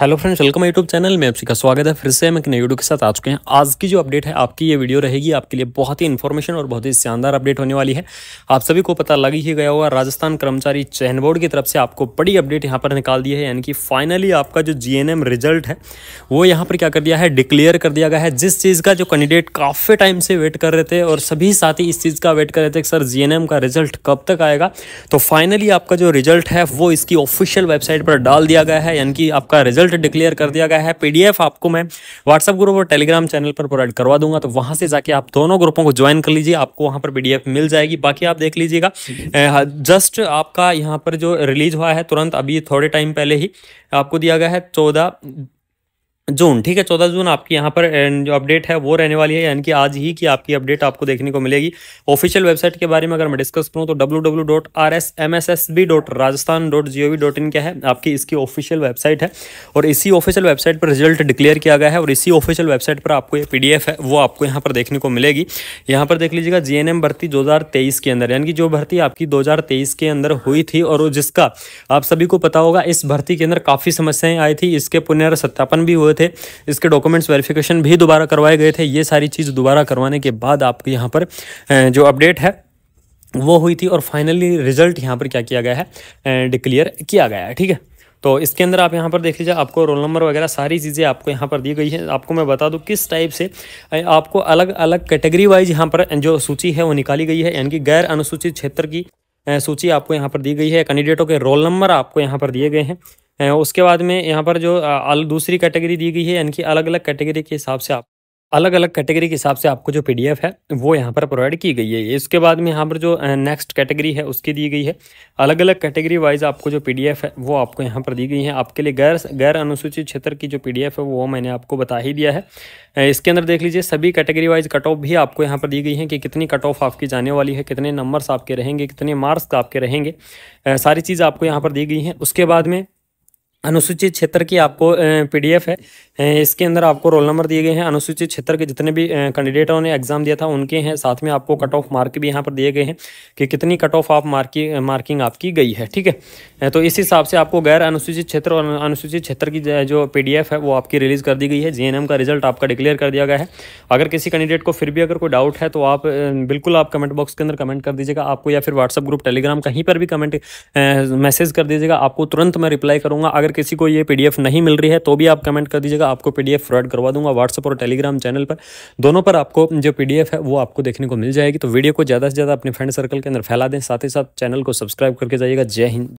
hello friends welcome YouTube channel में आप का स्वागत है फिर से हम एक नए वीडियो के साथ आ चुके हैं आज की जो अपडेट है आपकी ये वीडियो रहेगी आपके लिए बहुत ही इन्फॉर्मेशन और बहुत ही शानदार अपडेट होने वाली है आप सभी को पता लग ही गया होगा राजस्थान कर्मचारी चयन बोर्ड की तरफ से आपको बड़ी अपडेट यहाँ पर निकाल दी है यानी कि फाइनली आपका जो जी रिजल्ट है वो यहाँ पर क्या कर दिया है डिक्लेयर कर दिया गया है जिस चीज़ का जो कैंडिडेट काफ़ी टाइम से वेट कर रहे थे और सभी साथी इस चीज़ का वेट कर रहे थे कि सर जी का रिजल्ट कब तक आएगा तो फाइनली आपका जो रिजल्ट है वो इसकी ऑफिशियल वेबसाइट पर डाल दिया गया है यानी कि आपका रिजल्ट रिजल्ट डिक्लेयर कर दिया गया है पीडीएफ आपको मैं व्हाट्सअप ग्रुप और टेलीग्राम चैनल पर प्रोवाइड करवा दूंगा तो वहां से जाके आप दोनों ग्रुपों को ज्वाइन कर लीजिए आपको वहां पर पीडीएफ मिल जाएगी बाकी आप देख लीजिएगा जस्ट हाँ, आपका यहाँ पर जो रिलीज हुआ है तुरंत अभी थोड़े टाइम पहले ही आपको दिया गया है चौदह जून ठीक है चौदह जून आपकी यहाँ पर जो अपडेट है वो रहने वाली है यानी कि आज ही की आपकी अपडेट आपको देखने को मिलेगी ऑफिशियल वेबसाइट के बारे में अगर मैं डिस्कस करूँ तो W W dot R S M S S B dot Rajasthan dot G O V dot in क्या है आपकी इसकी ऑफिशियल वेबसाइट है और इसी ऑफिशियल वेबसाइट पर रिजल्ट डिक्लेयर किया गया है और इसी ऑफिशियल वेबसाइट पर आपको ये पी डी एफ है वो आपको यहाँ पर देखने को मिलेगी यहाँ पर देख लीजिएगा जी एन एम भर्ती दो हज़ार तेईस के अंदर यानी कि जो भर्ती आपकी दो हज़ार तेईस के अंदर हुई थी और जिसका आप सभी को पता होगा इस भर्ती के अंदर काफ़ी समस्याएं आई थी इसके पुनर्सत्यापन भी हुए हुए थे इसके डॉक्यूमेंट्स वेरिफिकेशन भी दोबारा करवाए गए थे ये सारी चीज़ दोबारा करवाने के बाद आपके यहाँ पर जो अपडेट है वो हुई थी और फाइनली रिजल्ट यहाँ पर क्या किया गया है डिक्लेयर किया गया है ठीक है तो इसके अंदर आप यहाँ पर देख लीजिए आपको रोल नंबर वगैरह सारी चीज़ें आपको यहाँ पर दी गई हैं आपको मैं बता दूँ किस टाइप से आपको अलग अलग कैटेगरी वाइज यहाँ पर जो सूची है वो निकाली गई है यानी कि गैर अनुसूचित क्षेत्र की सूची आपको यहाँ पर दी गई है कैंडिडेटों के रोल नंबर आपको यहाँ पर दिए गए हैं उसके बाद में यहाँ पर जो दूसरी कैटेगरी दी गई है यानी कि अलग अलग कैटेगरी के हिसाब से आप अलग अलग कैटेगरी के हिसाब से आपको जो पीडीएफ है वो यहाँ पर प्रोवाइड की गई है इसके बाद में यहाँ पर जो नेक्स्ट कैटेगरी है उसकी दी गई है अलग अलग कैटेगरी वाइज आपको जो पीडीएफ है वो आपको यहाँ पर दी गई है आपके लिए गैर गैर अनुसूचित क्षेत्र की जो पीडीएफ है वो मैंने आपको बता ही दिया है इसके अंदर देख लीजिए सभी कैटेगरी वाइज कट ऑफ भी आपको यहाँ पर दी गई है कि कितनी कट ऑफ आपकी जाने वाली है कितने नंबर्स आपके रहेंगे कितने मार्क्स आपके रहेंगे सारी चीज़ आपको यहाँ पर दी गई हैं उसके बाद में अनुसूचित क्षेत्र की आपको पीडीएफ है इसके अंदर आपको रोल नंबर दिए गए हैं अनुसूचित क्षेत्र के जितने भी कैंडिडेटों ने एग्जाम दिया था उनके हैं साथ में आपको कट ऑफ मार्क भी यहाँ पर दिए गए हैं कि कितनी कट ऑफ आप मार्किंग मार्किंग आपकी गई है ठीक है तो इस हिसाब से आपको गैर अनुसूचित क्षेत्र और अनुसूचित क्षेत्र की जो पी है वो आपकी रिलीज़ कर दी गई है जे का रिजल्ट आपका डिक्लेयर कर दिया गया है अगर किसी कैंडिडेट को फिर भी अगर कोई डाउट है तो आप बिल्कुल आप कमेंट बॉक्स के अंदर कमेंट कर दीजिएगा आपको या फिर व्हाट्सअप ग्रुप टेलीग्राम कहीं पर भी कमेंट मैसेज कर दीजिएगा आपको तुरंत मैं रिप्लाई करूँगा अगर किसी को ये पी नहीं मिल रही है तो भी आप कमेंट कर दीजिएगा मिलेगा आपको पीडीएफ फॉरवर्ड करवा दूंगा व्हाट्सअप और टेलीग्राम चैनल पर दोनों पर आपको जो पीडीएफ है वो आपको देखने को मिल जाएगी तो वीडियो को ज़्यादा से ज़्यादा अपने फ्रेंड सर्कल के अंदर फैला दें साथ ही साथ चैनल को सब्सक्राइब करके जाइएगा जय हिंद